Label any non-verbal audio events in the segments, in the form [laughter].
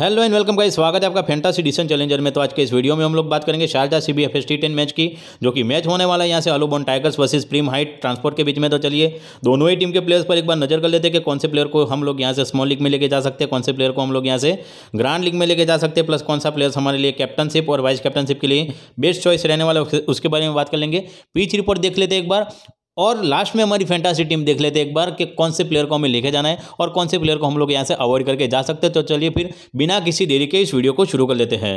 hello and welcome guys स्वागत है आपका फैंटासी डिसन चैलेंजर में तो आज के इस वीडियो में हम लोग बात करेंगे Sharjah C B F S T ten match की जो कि मैच होने वाला है यहाँ से अलोबोन Tigers versus Prime Height Transport के बीच में तो चलिए दोनों ही टीम के प्लेयर्स पर एक बार नजर कर लेते हैं कि कौन से प्लेयर को हम लोग यहाँ से स्मॉल लीग में लेके जा सकते हैं कौन से प्लेयर को हम लोग यहाँ से ग्रांड लीग में लेके जा सकते हैं प्लस कौन सा प्लेयर्स हमारे लिए कैप्टनशिप और वाइस कैप्टनशिप के लिए बेस्ट चॉइस रहने वाला उसके बारे में बात कर लेंगे पीच रिपोर्ट देख लेते एक बार और लास्ट में हमारी फैंटासी टीम देख लेते हैं एक बार कि कौन से प्लेयर को हमें लेके जाना है और कौन से प्लेयर को हम लोग यहाँ से अवॉइड करके जा सकते हैं तो चलिए फिर बिना किसी देरी के इस वीडियो को शुरू कर लेते हैं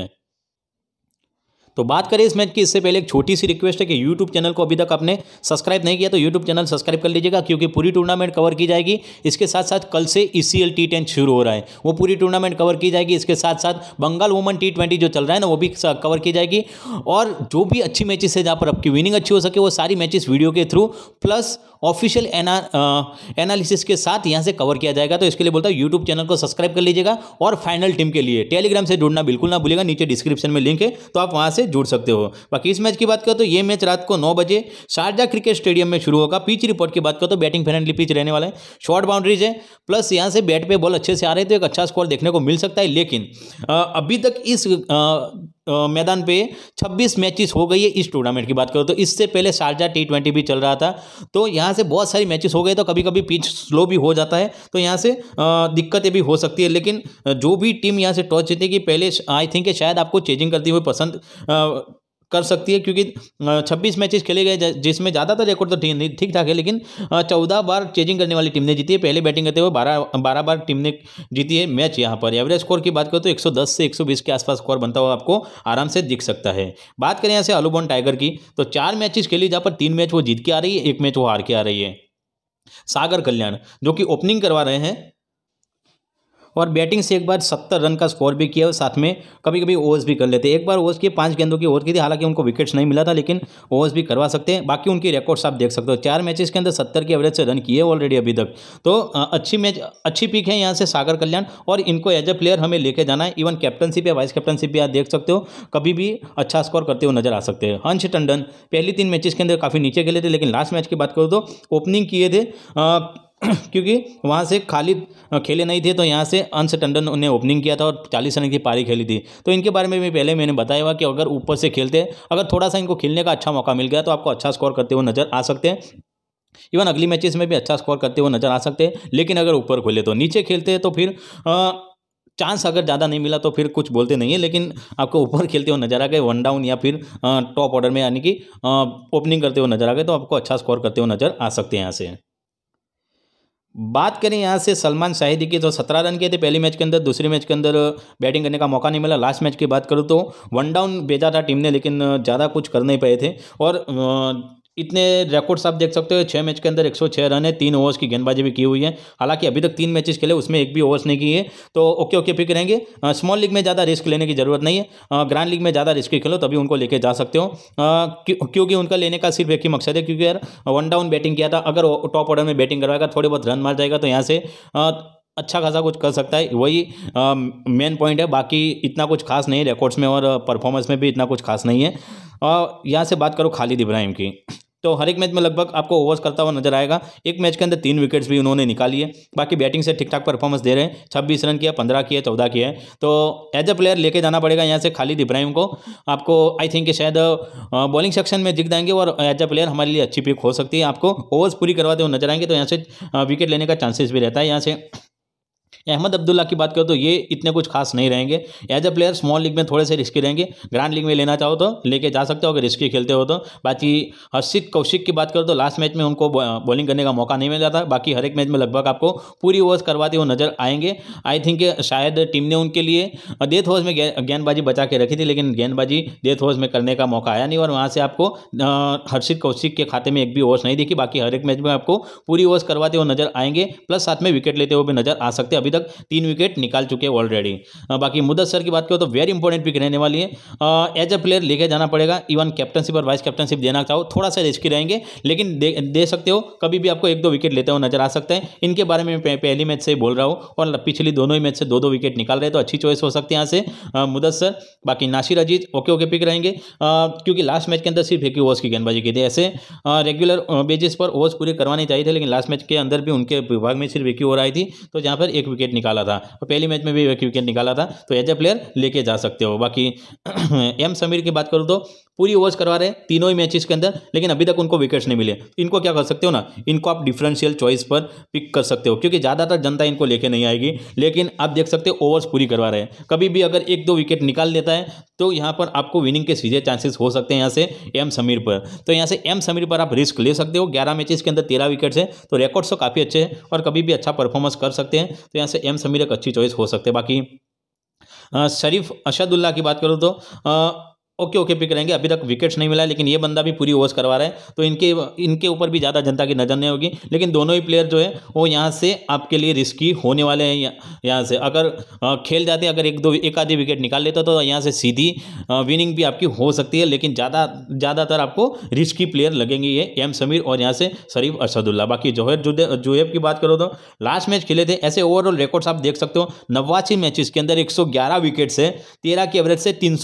तो बात करें इस मैच की इससे पहले एक छोटी सी रिक्वेस्ट है कि यूट्यूब चैनल को अभी तक आपने सब्सक्राइब नहीं किया तो यूट्यूब चैनल सब्सक्राइब कर लीजिएगा क्योंकि पूरी टूर्नामेंट कवर की जाएगी इसके साथ साथ कल से E C L T ten शुरू हो रहा है वो पूरी टूर्नामेंट कवर की जाएगी इसके साथ साथ बंगाल वुमन टी ट्वेंटी जो चल रहा है ना वो भी कवर की जाएगी और जो भी अच्छी मैचेस है जहाँ पर आपकी विनिंग अच्छी हो सके वो सारी मैचेस वीडियो के थ्रू प्लस ऑफिशियल एनालिसिस के साथ यहाँ से कवर किया जाएगा तो इसके लिए बोलता हूँ यूट्यूब चैनल को सब्सक्राइब कर लीजिएगा और फाइनल टीम के लिए टेलीग्राम से जुड़ना बिल्कुल ना भूलेगा नीचे डिस्क्रिप्शन में लिंक है तो आप वहाँ से जुड़ सकते हो बाकी इस मैच की बात करो तो ये मैच रात को नौ बजे शारजा क्रिकेट स्टेडियम में शुरू होगा पिच रिपोर्ट की बात करो तो बैटिंग फ्रेंडली पिच रहने वाला है शॉर्ट बाउंड्रीज है प्लस यहाँ से बैट पे बॉल अच्छे से आ रहे तो एक अच्छा स्कोर देखने को मिल सकता है लेकिन अभी तक इस मैदान पे 26 मैचेस हो गई है इस टूर्नामेंट की बात करो तो इससे पहले शारजा टी ट्वेंटी भी चल रहा था तो यहाँ से बहुत सारी मैचेस हो गए तो कभी कभी पिच स्लो भी हो जाता है तो यहाँ से दिक्कतें भी हो सकती है लेकिन जो भी टीम यहाँ से टॉस जीतेगी पहले आई थिंक शायद आपको चेजिंग करती हुई पसंद कर सकती है क्योंकि छब्बीस मैचेस खेले गए जिसमें ज़्यादातर रिकॉर्ड तो ठीक ठाक है लेकिन चौदह बार चेजिंग करने वाली टीम ने जीती है पहले बैटिंग करते हुए बारह बारह बार टीम ने जीती है मैच यहाँ पर एवरेज स्कोर की बात करें तो 110 से 120 के आसपास स्कोर बनता हुआ आपको आराम से दिख सकता है बात करें यहाँ से अलूबॉन टाइगर की तो चार मैचेस खेली जहाँ पर तीन मैच वो जीत के आ रही है एक मैच वो हार के आ रही है सागर कल्याण जो कि ओपनिंग करवा रहे हैं और बैटिंग से एक बार सत्तर रन का स्कोर भी किया और साथ में कभी कभी ओवर्स भी कर लेते एक बार ओवर्स के पाँच गेंदों की ओवर की थी हालांकि उनको विकेट्स नहीं मिला था लेकिन ओवर्स भी करवा सकते हैं बाकी उनकी रिकॉर्ड्स आप देख सकते हो चार मैचेस के अंदर सत्तर के एवरेज से रन किए ऑलरेडी अभी तक तो अच्छी मैच अच्छी पिक है यहाँ से सागर कल्याण और इनको एज ए प्लेयर हमें लेके जाना है इवन कैप्टनशिप या वाइस कैप्टनशिप भी आप देख सकते हो कभी भी अच्छा स्कोर करते हुए नजर आ सकते हैं हंश टंडन पहली तीन मैचेस के अंदर काफ़ी नीचे खेले थे लेकिन लास्ट मैच की बात करो तो ओपनिंग किए थे [clears throat] क्योंकि वहाँ से खाली खेले नहीं थे तो यहाँ से अंश टंडन ने ओपनिंग किया था और चालीस रन की पारी खेली थी तो इनके बारे में भी पहले मैंने बताया हुआ कि अगर ऊपर से खेलते अगर थोड़ा सा इनको खेलने का अच्छा मौका मिल गया तो आपको अच्छा स्कोर करते हुए नजर आ सकते हैं इवन अगली मैचेस में भी अच्छा स्कोर करते हुए नजर आ सकते हैं लेकिन अगर ऊपर खोले तो नीचे खेलते हैं तो फिर आ, चांस अगर ज़्यादा नहीं मिला तो फिर कुछ बोलते नहीं है लेकिन आपको ऊपर खेलते हुए नजर आ गए वन डाउन या फिर टॉप ऑर्डर में यानी कि ओपनिंग करते हुए नजर आ गए तो आपको अच्छा स्कोर करते हुए नजर आ सकते हैं यहाँ से बात करें यहाँ से सलमान शाहिदी की तो सत्रह रन किए थे पहले मैच के अंदर दूसरे मैच के अंदर बैटिंग करने का मौका नहीं मिला लास्ट मैच की बात करूँ तो वन डाउन भेजा था टीम ने लेकिन ज़्यादा कुछ कर नहीं पाए थे और इतने रिकॉर्ड्स आप देख सकते हो छः मैच के अंदर 106 रन है तीन ओवर्स की गेंदबाजी भी की हुई है हालांकि अभी तक तीन मैचेस खेले उसमें एक भी ओवर्स नहीं की है तो ओके ओके पिक रहेंगे स्मॉल लीग में ज़्यादा रिस्क लेने की जरूरत नहीं है ग्रैंड लीग में ज़्यादा रिस्क खेलो तभी उनको लेके जा सकते हो क्योंकि उनका लेने का सिर्फ एक ही मकसद है क्योंकि यार वन डाउन बैटिंग किया था अगर टॉप ऑर्डर में बैटिंग करवाएगा थोड़े बहुत रन मार जाएगा तो यहाँ से अच्छा खासा कुछ कर सकता है वही मेन पॉइंट है बाकी इतना कुछ खास नहीं रिकॉर्ड्स में और परफॉर्मेंस में भी इतना कुछ खास नहीं है और यहाँ से बात करो खालिद इब्राहिम की तो हर एक मैच में लगभग आपको ओवर्स करता हुआ नजर आएगा एक मैच के अंदर तीन विकेट्स भी उन्होंने निकाली है बाकी बैटिंग से ठीक ठाक परफॉर्मेंस दे रहे हैं छब्बीस रन किया पंद्रह किया चौदह किया है तो एज अ प्लेयर लेके जाना पड़ेगा यहाँ से खालिद इब्राहिम को आपको आई थिंक शायद बॉलिंग सेक्शन में दिख जाएंगे और एज अ प्लेयर हमारे लिए अच्छी पिक हो सकती है आपको ओवर्स पूरी करवाते हुए नजर आएंगे तो यहाँ से विकेट लेने का चांसेस भी रहता है यहाँ से अहमद अब्दुल्ला की बात करो तो ये इतने कुछ खास नहीं रहेंगे as a player small league में थोड़े से रिस्की रहेंगे ग्रैंड लीग में लेना चाहो तो लेके जा सकते हो अगर रिस्की खेलते हो तो बाकी हर्षित कौशिक की बात करो तो लास्ट मैच में उनको बॉलिंग करने का मौका नहीं मिल जाता बाकी हर एक मैच में लगभग आपको पूरी ओवर्स करवाते हुए नजर आएंगे आई थिंक शायद टीम ने उनके लिए डेथ ओवर्स में गेंदबाजी बचा के रखी थी लेकिन गेंदबाजी डेथ ओवर्स में करने का मौका आया नहीं और वहाँ से आपको हर्षित कौशिक के खाते में एक भी ओवर्स नहीं दिखी बाकी हर एक मैच में आपको पूरी ओवर्स करवाते हुए नजर आएंगे प्लस साथ में विकेट लेते हुए भी नजर आ सकते हैं अभी तक तीन विकेट निकाल चुके हैं ऑलरेडी बाकी मुदत सर की बात करो तो वेरी इंपॉर्टेंट पिक रहने वाली है एज अ प्लेयर लेके जाना पड़ेगा इवन कैप्टनशिप और वाइस कैप्टनशिप देना चाहो थोड़ा सा रिस्की रहेंगे लेकिन दे, सकते हो कभी भी आपको एक दो विकेट लेते हुए नजर आ सकते हैं इनके बारे में पहली मैच से बोल रहा हूँ और पिछली दोनों ही मैच से दो दो विकेट निकाल रहे तो अच्छी चॉइस हो सकती है यहाँ से मुदत सर बाकी Nasir Aziz okay okay pick रहेंगे क्योंकि लास्ट मैच के अंदर सिर्फ एक ही ओवर्स की गेंदबाजी की थी ऐसे रेगुलर बेसिस पर ओवर्स पूरे करवाने चाहिए थे लेकिन लास्ट मैच के अंदर भी उनके विभाग में सिर्फ एक ही ओवर आई थी तो जहाँ पर एक विकेट निकाला था और पहले मैच में भी एक विकेट निकाला था तो एज ए प्लेयर लेके जा सकते हो बाकी एम [clears throat] समीर की बात करूँ तो पूरी ओवर्स करवा रहे हैं तीनों ही मैचेस के अंदर लेकिन अभी तक उनको विकेट्स नहीं मिले इनको क्या कर सकते हो ना इनको आप डिफरेंशियल चॉइस पर पिक कर सकते हो क्योंकि ज़्यादातर जनता इनको लेके नहीं आएगी लेकिन आप देख सकते हो ओवर्स पूरी करवा रहे हैं कभी भी अगर एक दो विकेट निकाल देता है तो यहाँ पर आपको विनिंग के सीधे चांसेस हो सकते हैं यहाँ से एम समीर पर तो यहाँ से एम समीर पर आप रिस्क ले सकते हो ग्यारह मैचेस के अंदर तेरह विकेट्स हैं तो रिकॉर्ड्स तो काफ़ी अच्छे हैं और कभी भी अच्छा परफॉर्मेंस कर सकते हैं तो यहाँ से एम समीर एक अच्छी चॉइस हो सकते हैं बाकी शरीफ अशदुल्ला की बात करूँ तो ओके ओके पिक करेंगे अभी तक विकेट्स नहीं मिला लेकिन ये बंदा भी पूरी ओवर्स करवा रहा है तो इनके इनके ऊपर भी ज़्यादा जनता की नज़र नहीं होगी लेकिन दोनों ही प्लेयर जो है वो यहाँ से आपके लिए रिस्की होने वाले हैं यह, यहाँ से अगर खेल जाते अगर एक दो एक आधी विकेट निकाल लेता तो यहाँ से सीधी विनिंग भी आपकी हो सकती है लेकिन ज़्यादा ज़्यादातर आपको रिस्की प्लेयर लगेंगे ये एम समीर और यहाँ से शरीफ अरसदुल्ला बाकी जोहर जोहेब की बात करो तो लास्ट मैच खेले थे ऐसे ओवरऑल रिकॉर्ड्स आप देख सकते हो नवासी मैचेस के अंदर एक विकेट्स है तेरह की एवरेज से तीन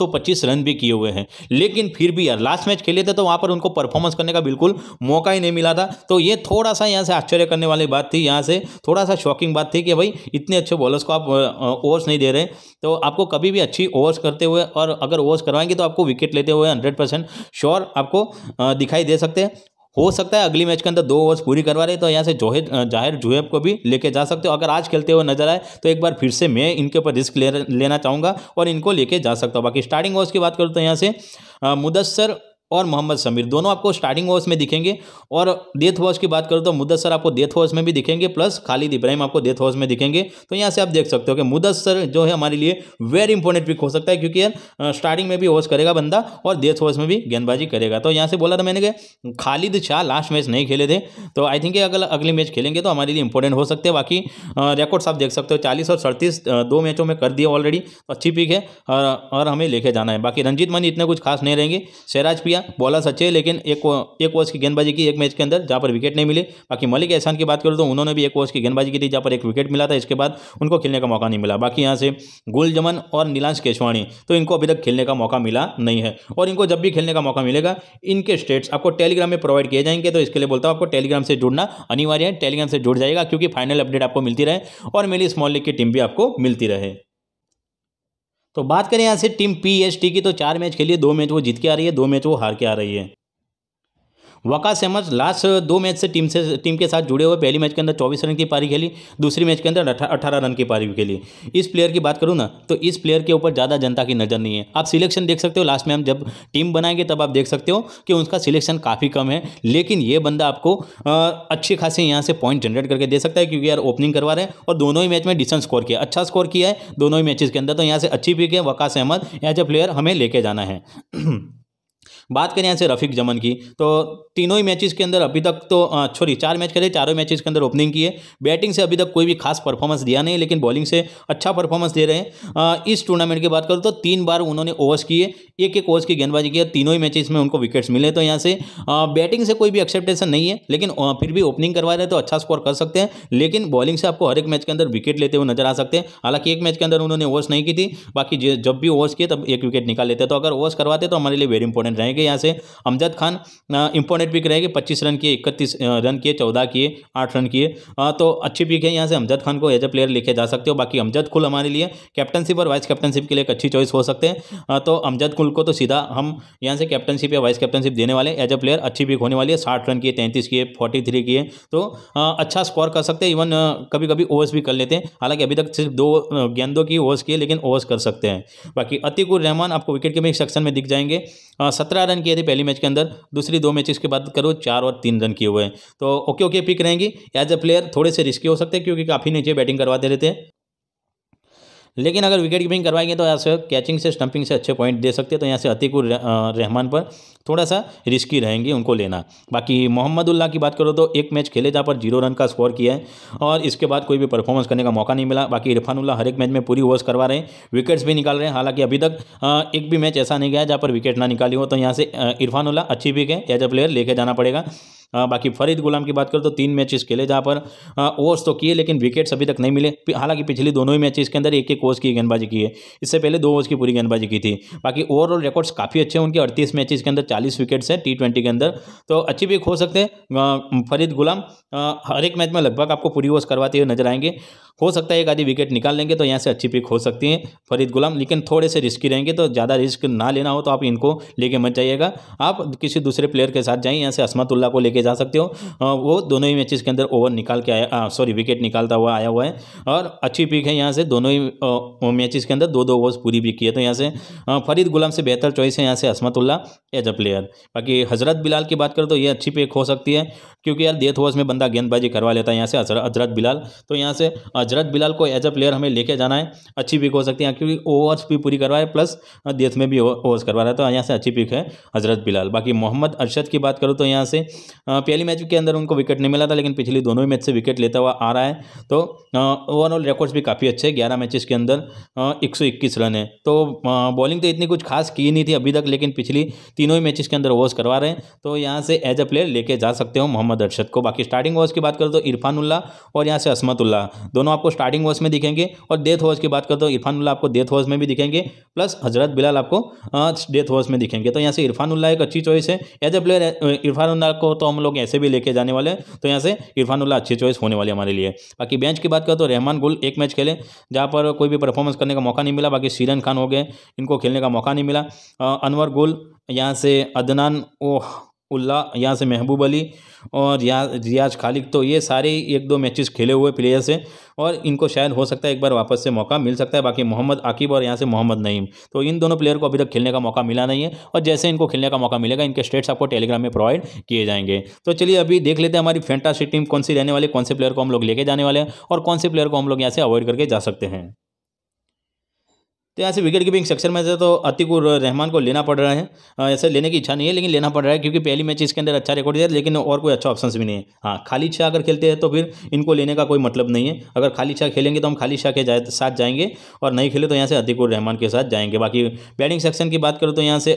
रन भी किए हुए हैं लेकिन फिर भी यार लास्ट मैच खेले थे तो वहाँ पर उनको परफॉर्मेंस करने का बिल्कुल मौका ही नहीं मिला था तो ये थोड़ा सा यहाँ से आश्चर्य करने वाली बात थी यहाँ से थोड़ा सा शॉकिंग बात थी कि भाई इतने अच्छे बॉलर्स को आप ओवर्स नहीं दे रहे तो आपको कभी भी अच्छी ओवर्स करते हुए और अगर ओवर्स करवाएंगे तो आपको विकेट लेते हुए हंड्रेड श्योर आपको दिखाई दे सकते हैं हो सकता है अगली मैच के अंदर दो ओवर्स पूरी करवा रहे तो यहाँ से जोहेद जाहिर जुहेब को भी लेके जा सकते हो अगर आज खेलते हुए नजर आए तो एक बार फिर से मैं इनके ऊपर रिस्क लेना चाहूँगा और इनको लेके जा सकता हूँ बाकी स्टार्टिंग ओवर्स की बात करूँ तो यहाँ से मुदस्सर और मोहम्मद समीर दोनों आपको स्टार्टिंग ओवर्स में दिखेंगे और डेथ ओवर्स की बात करूँ तो मुदसर आपको डेथ ओवर्स में भी दिखेंगे प्लस खालिद इब्राहिम आपको डेथ ओवर्स में दिखेंगे तो यहाँ से आप देख सकते हो कि मुदसर जो है हमारे लिए वेरी इंपॉर्टेंट पिक हो सकता है क्योंकि यार स्टार्टिंग में भी ओवर्स करेगा बंदा और डेथ ओवर्स में भी गेंदबाजी करेगा तो यहाँ से बोला था मैंने कि खालिद शाह लास्ट मैच नहीं खेले थे तो आई थिंक अगर अगले मैच खेलेंगे तो हमारे लिए इंपॉर्टेंट हो सकते हैं बाकी रिकॉर्ड्स आप देख सकते हो चालीस और सड़तीस दो मैचों में कर दिए ऑलरेडी अच्छी पिक है और हमें लेके जाना है बाकी रंजीत मनी इतने कुछ खास नहीं रहेंगे शहराज पिया किया बॉलर सच्चे लेकिन एक एक ओवर्स की गेंदबाजी की एक मैच के अंदर जहाँ पर विकेट नहीं मिले बाकी मलिक एहसान की बात करूँ तो उन्होंने भी एक ओवर्स की गेंदबाजी की थी जहाँ पर एक विकेट मिला था इसके बाद उनको खेलने का मौका नहीं मिला बाकी यहाँ से गुल और नीलांश केशवाणी तो इनको अभी तक खेलने का मौका मिला नहीं है और इनको जब भी खेलने का मौका मिलेगा इनके स्टेट्स आपको टेलीग्राम में प्रोवाइड किए जाएंगे तो इसके लिए बोलता हूँ आपको टेलीग्राम से जुड़ना अनिवार्य है टेलीग्राम से जुड़ जाएगा क्योंकि फाइनल अपडेट आपको मिलती रहे और मेरी स्मॉल लीग की टीम भी आपको मिलती रहे तो बात करें यहाँ से टीम पी एस टी की तो चार मैच खेलिए दो मैच वो जीत के आ रही है दो मैच वो हार के आ रही है वकास अहमद लास्ट दो मैच से टीम से टीम के साथ जुड़े हुए पहली मैच के अंदर चौबीस रन की पारी खेली दूसरी मैच के अंदर अठारह रन की पारी खेली इस प्लेयर की बात करूँ ना तो इस प्लेयर के ऊपर ज़्यादा जनता की नज़र नहीं है आप सिलेक्शन देख सकते हो लास्ट में हम जब टीम बनाएंगे तब आप देख सकते हो कि उसका सिलेक्शन काफ़ी कम है लेकिन ये बंदा आपको अच्छी खासे यहाँ से पॉइंट जनरेट करके दे सकता है क्योंकि यार ओपनिंग करवा रहे हैं और दोनों ही मैच में डिसेंट स्कोर किया अच्छा स्कोर किया है दोनों ही मैचेज के अंदर तो यहाँ से अच्छी पिक है वकास अहमद एज प्लेयर हमें लेके जाना है [clears throat] बात करें यहाँ से रफीक जमन की तो तीनों ही मैचेस के अंदर अभी तक तो सॉरी चार मैच खेले चारों मैचेस के अंदर ओपनिंग की है बैटिंग से अभी तक कोई भी खास परफॉर्मेंस दिया नहीं लेकिन बॉलिंग से अच्छा परफॉर्मेंस दे रहे हैं इस टूर्नामेंट की बात करूँ तो तीन बार उन्होंने ओवर्स किए एक एक ओवर्स की गेंदबाजी की तीनों ही मैचेस में उनको विकेट्स मिले तो यहाँ से बैटिंग से कोई भी एक्सेप्टेशन नहीं है लेकिन फिर भी ओपनिंग करवा रहे तो अच्छा स्कोर कर सकते हैं लेकिन बॉलिंग से आपको हर एक मैच के अंदर विकेट लेते हुए नजर आ सकते हैं हालांकि एक मैच के अंदर उन्होंने ओवर्स नहीं की थी बाकी जब भी ओवर्स किए तब एक विकेट निकाल लेते तो अगर ओवर्स करवाते तो हमारे लिए वेरी इंपॉर्टेंट रहेगा रहेंगे यहाँ से अमजद खान इंपॉर्टेंट पिक रहेंगे पच्चीस रन किए इकतीस रन किए चौदह किए आठ रन किए तो अच्छी पिक है यहाँ से अमजद खान को एज ए प्लेयर लिखे जा सकते हो बाकी अमजद कुल हमारे लिए कैप्टनशिप और वाइस कैप्टनशिप के लिए एक अच्छी चॉइस हो सकते हैं तो अमजद कुल को तो सीधा हम यहाँ से कैप्टनशिप या वाइस कैप्टनशिप देने वाले एज ए प्लेयर अच्छी पिक होने वाली है साठ रन किए तैंतीस किए फोर्टी थ्री किए तो अच्छा स्कोर कर सकते हैं इवन कभी कभी ओवर्स भी कर लेते हैं हालांकि अभी तक सिर्फ दो गेंदों की ओवर्स किए लेकिन ओवर्स कर सकते हैं बाकी अतिकुर रहमान आपको विकेट के में सेक्शन में दिख जाएंगे सत्रह चार रन किए थे पहली मैच के अंदर दूसरी दो मैचेस के बाद करो चार और तीन रन किए हुए हैं तो ओके ओके पिक रहेंगी एज अ प्लेयर थोड़े से रिस्की हो सकते हैं क्योंकि काफ़ी नीचे बैटिंग करवा दे रहे थे लेकिन अगर विकेट कीपिंग करवाएंगे तो यहाँ से कैचिंग से स्टंपिंग से अच्छे पॉइंट दे सकते हैं तो यहाँ से अतिकुर रहमान पर थोड़ा सा रिस्की रहेंगे उनको लेना बाकी मोहम्मदुल्ला की बात करो तो एक मैच खेले जहाँ पर जीरो रन का स्कोर किया है और इसके बाद कोई भी परफॉर्मेंस करने का मौका नहीं मिला बाकी इरफानुल्ला हर एक मैच में पूरी ओवर्स करवा रहे हैं विकेट्स भी निकाल रहे हैं हालांकि अभी तक एक भी मैच ऐसा नहीं गया जहाँ पर विकेट ना निकाली हो तो यहाँ से इरफानुल्ला अच्छी पिक है एज अ प्लेयर लेके जाना पड़ेगा हाँ, बाकी फरीद गुलाम की बात करें तो तीन मैचेस खेले जहाँ पर ओवर्स हाँ, तो किए लेकिन विकेट्स अभी तक नहीं मिले हालांकि पिछली दोनों ही मैचेस के अंदर एक एक ओवर्स की गेंदबाजी की है इससे पहले दो ओवर्स की पूरी गेंदबाजी की थी बाकी ओवरऑल रिकॉर्ड्स काफ़ी अच्छे हैं उनके अड़तीस मैचेस के अंदर चालीस विकेट्स हैं टी ट्वेंटी के अंदर तो अच्छी भी हो सकते हैं फरीद गुलाम हर एक मैच में लगभग आपको पूरी ओवर्स करवाते हुए नजर आएंगे हो सकता है एक आधी विकेट निकाल लेंगे तो यहाँ से अच्छी पिक हो सकती है फरीद गुलाम लेकिन थोड़े से रिस्की रहेंगे तो ज़्यादा रिस्क ना लेना हो तो आप इनको लेके मत जाइएगा आप किसी दूसरे प्लेयर के साथ जाएँ यहाँ से असमतुल्ला को लेके जा सकते हो वो दोनों ही मैचेस के अंदर ओवर निकाल के आया सॉरी विकेट निकालता हुआ आया हुआ है और अच्छी पिक है यहाँ से दोनों ही मैचेस के अंदर दो दो ओवर्स पूरी भी किए तो यहाँ से फरीद गुलाम से बेहतर चॉइस है यहाँ से असमतुल्ला एज अ प्लेयर बाकी हज़रत बिलाल की बात करें तो ये अच्छी पिक हो सकती है क्योंकि यार डेथ ओवर्स में बंदा गेंदबाजी करवा लेता है यहाँ से हज़रत बिलाल तो यहाँ से हजरत बिलाल को एज अ प्लेयर हमें लेके जाना है अच्छी पिक हो सकती है क्योंकि ओवर्स भी पूरी करवा है प्लस देश में भी ओवर्स करवा रहा है तो यहाँ से अच्छी पिक है हजरत बिलाल बाकी मोहम्मद अरशद की बात करूँ तो यहाँ से पहली मैच के अंदर उनको विकेट नहीं मिला था लेकिन पिछली दोनों ही मैच से विकेट लेता हुआ आ रहा है तो ओवरऑल रिकॉर्ड्स भी काफ़ी अच्छे ग्यारह मैचेस के अंदर एक रन है तो बॉलिंग तो इतनी कुछ खास की नहीं थी अभी तक लेकिन पिछली तीनों ही मैचेस के अंदर ओवर्स करवा रहे हैं तो यहाँ से एज अ प्लेयर लेके जा सकते हो मोहम्मद अरशद को बाकी स्टार्टिंग ओवर्स की बात करो तो इरफान उल्ला और यहाँ से असमतुल्ला दोनों आपको स्टार्टिंग वर्स में दिखेंगे और डेथ वर्स की बात करते हो इरफानुल्ला आपको डेथ वर्स में भी दिखेंगे प्लस हजरत बिलाल आपको डेथ वर्स में दिखेंगे तो यहाँ से इरफानुल्ला एक अच्छी चॉइस है एज ए प्लेयर इरफानुल्ला को तो हम लोग ऐसे भी लेके जाने वाले हैं तो यहाँ से इरफानुल्ला अच्छी चॉइस होने वाली हमारे लिए बाकी बेंच की बात करते तो रहमान गुल एक मैच खेले जहाँ पर कोई भी परफॉर्मेंस करने का मौका नहीं मिला बाकी सीरन खान हो गए इनको खेलने का मौका नहीं मिला अनवर गुल यहाँ से अदनान ओह उल्ला यहाँ से महबूब अली और यहाँ रियाज खालिक तो ये सारे एक दो मैचेस खेले हुए प्लेयर्स हैं और इनको शायद हो सकता है एक बार वापस से मौका मिल सकता है बाकी मोहम्मद आकिब और यहाँ से मोहम्मद नईम तो इन दोनों प्लेयर को अभी तक खेलने का मौका मिला नहीं है और जैसे इनको खेलने का मौका मिलेगा इनके स्टेट्स आपको टेलीग्राम में प्रोवाइड किए जाएंगे तो चलिए अभी देख लेते हैं हमारी फैंटासी टीम कौन सी रहने वाली कौन से प्लेयर को हम लोग लेके जाने वाले हैं और कौन से प्लेयर को हम लोग यहाँ से अवॉइड करके जा सकते हैं तो यहाँ से विकेट कीपिंग सेक्शन में से तो अतिकुर रहमान को लेना पड़ रहा है ऐसे लेने की इच्छा नहीं है लेकिन लेना पड़ रहा है क्योंकि पहली मैच इसके अंदर अच्छा रिकॉर्ड दिया लेकिन और कोई अच्छा ऑप्शन भी नहीं है हाँ खाली छः अगर खेलते हैं तो फिर इनको लेने का कोई मतलब नहीं है अगर खाली छः खेलेंगे तो हम खाली छः के जाए, साथ जाएंगे और नहीं खेले तो यहाँ से अतिकुर रहमान के साथ जाएंगे बाकी बैटिंग सेक्शन की बात करो तो यहाँ से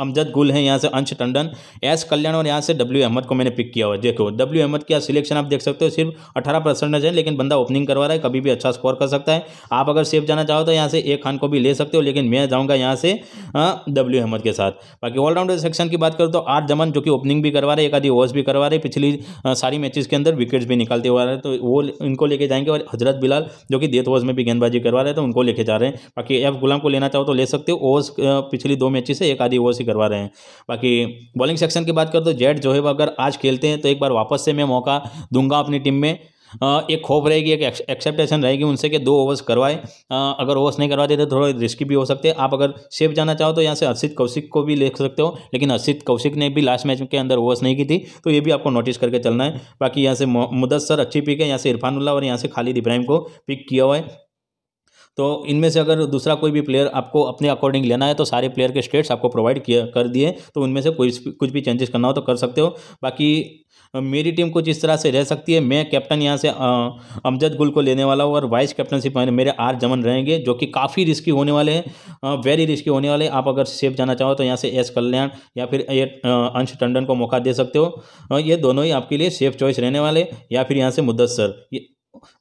अमजद गुल हैं यहाँ से अंश टंडन एस कल्याण और यहाँ से डब्ल्यू अहमद को मैंने पिक किया हुआ है देखो डब्ल्यू अहमद का सिलेक्शन आप देख सकते हो सिर्फ अठारह परसेंटेज है लेकिन बंदा ओपनिंग करवा रहा है कभी भी अच्छा स्कोर कर सकता है आप अगर सेफ जाना चाहो तो यहाँ से ए खान को भी ले सकते हो लेकिन मैं जाऊँगा यहाँ से डब्ल्यू अहमद के साथ बाकी ऑलराउंडर सेक्शन की बात करूँ तो आर जमन जो कि ओपनिंग भी करवा रहे एक आधी ओवर्स भी करवा रहे पिछली सारी मैचेज के अंदर विकेट्स भी निकालते हुआ रहे तो वो इनको लेके जाएंगे और हजरत बिलाल जो कि देथ ओवर्स में भी गेंदबाजी करवा रहे हैं तो उनको लेके जा रहे हैं बाकी एफ गुलाम को लेना चाहो तो ले सकते हो ओवर्स पिछली दो मैचेज से एक आधी ओवर्स करवा रहे हैं बाकी बॉलिंग सेक्शन की बात करें तो जेट जो है अगर आज खेलते हैं तो एक बार वापस से मैं मौका दूंगा अपनी टीम में एक खोफ रहेगी एक एक्सेप्टेशन रहेगी उनसे कि दो ओवर्स करवाए अगर ओवर्स नहीं करवाते तो थोड़ा रिस्की भी हो सकते हैं आप अगर सेफ जाना चाहो तो यहाँ से अर्षित कौशिक को भी ले सकते हो लेकिन अर्षित कौशिक ने भी लास्ट मैच के अंदर ओवर्स नहीं की थी तो ये भी आपको नोटिस करके चलना है बाकी यहाँ से मुदस्सर अच्छी पिक है यहाँ से इरफानुल्ला और यहाँ से खालिद इब्राहिम को पिक किया हुआ है तो इनमें से अगर दूसरा कोई भी प्लेयर आपको अपने अकॉर्डिंग लेना है तो सारे प्लेयर के स्टेट्स आपको प्रोवाइड किया कर दिए तो उनमें से कोई कुछ भी चेंजेस करना हो तो कर सकते हो बाकी मेरी टीम कुछ इस तरह से रह सकती है मैं कैप्टन यहाँ से अमजद गुल को लेने वाला हूँ और वाइस कैप्टनशिप मेरे आर जमन रहेंगे जो कि काफ़ी रिस्की होने वाले हैं वेरी रिस्की होने वाले आप अगर सेफ जाना चाहो तो यहाँ से एस कल्याण या फिर ये अंश टंडन को मौका दे सकते हो ये दोनों ही आपके लिए सेफ चॉइस रहने वाले या फिर यहाँ से मुद्दत सर ये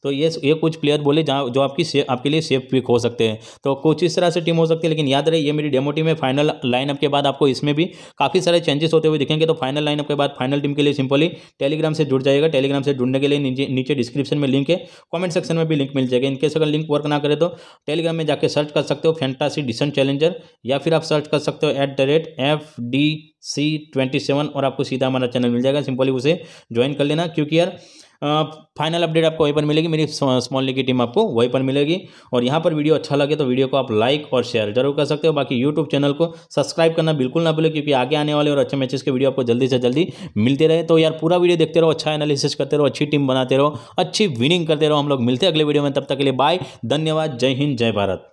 तो ये ये कुछ प्लेयर बोले जहाँ जो आपकी से, आपके लिए सेफ पिक हो सकते हैं तो कुछ इस तरह से टीम हो सकती है लेकिन याद रहे ये मेरी डेमो टीम है फाइनल लाइनअप के बाद आपको इसमें भी काफ़ी सारे चेंजेस होते हुए दिखेंगे तो फाइनल लाइनअप के बाद फाइनल टीम के लिए सिंपली टेलीग्राम से जुड़ जाएगा टेलीग्राम से जुड़ने के लिए नीचे डिस्क्रिप्शन में लिंक है कॉमेंट सेक्शन में भी लिंक मिल जाएगा इनकेस अगर लिंक वर्क ना करे तो टेलीग्राम में जाकर सर्च कर सकते हो फैंटासी डिसेंट चैलेंजर या फिर आप सर्च कर सकते हो at the rate F D C twenty seven और आपको सीधा हमारा चैनल मिल जाएगा सिंपली उसे ज्वाइन कर लेना क्योंकि यार फाइनल अपडेट आपको वहीं पर मिलेगी मेरी स्मॉल लीग की टीम आपको वहीं पर मिलेगी और यहाँ पर वीडियो अच्छा लगे तो वीडियो को आप लाइक और शेयर जरूर कर सकते हो बाकी यूट्यूब चैनल को सब्सक्राइब करना बिल्कुल ना भूलें क्योंकि आगे आने वाले और अच्छे मैचेस के वीडियो आपको जल्दी से जल्दी मिलते रहे तो यार पूरा वीडियो देखते रहो अच्छा एनालिसिस करते रहो अच्छी टीम बनाते रहो अच्छी विनिंग करते रहो हम लोग मिलते हैं अगले वीडियो में तब तक के लिए बाय धन्यवाद जय हिंद जय भारत